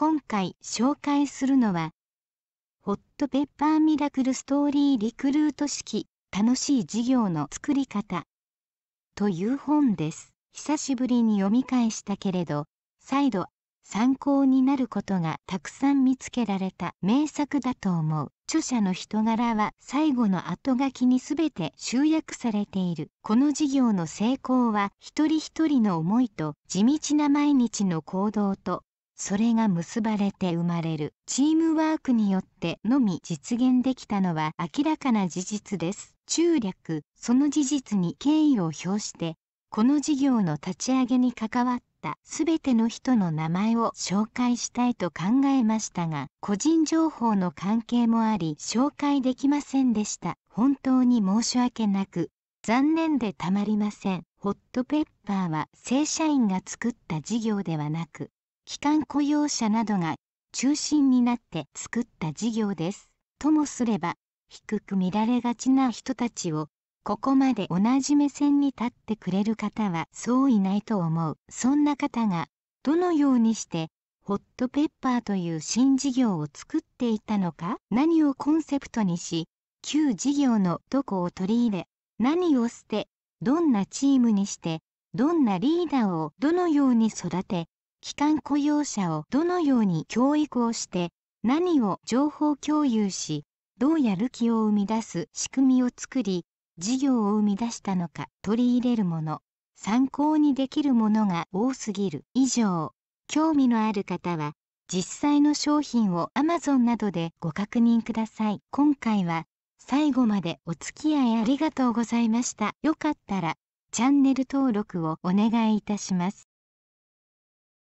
今回紹介するのは、ホットペッパーミラクルストーリーリクルート式楽しい事業の作り方という本です。久しぶりに読み返したけれど、再度参考になることがたくさん見つけられた名作だと思う。著者の人柄は最後の後書きに全て集約されている。この事業の成功は一人一人の思いと地道な毎日の行動とそれが結ばれて生まれるチームワークによってのみ実現できたのは明らかな事実です中略その事実に敬意を表してこの事業の立ち上げに関わった全ての人の名前を紹介したいと考えましたが個人情報の関係もあり紹介できませんでした本当に申し訳なく残念でたまりませんホットペッパーは正社員が作った事業ではなく期間雇用者などが中心になって作った事業です。ともすれば低く見られがちな人たちをここまで同じ目線に立ってくれる方はそういないと思うそんな方がどのようにしてホットペッパーという新事業を作っていたのか何をコンセプトにし旧事業のどこを取り入れ何を捨てどんなチームにしてどんなリーダーをどのように育て機関雇用者をどのように教育をして何を情報共有しどうやる気を生み出す仕組みを作り事業を生み出したのか取り入れるもの参考にできるものが多すぎる以上興味のある方は実際の商品を Amazon などでご確認ください今回は最後までお付き合いありがとうございましたよかったらチャンネル登録をお願いいたします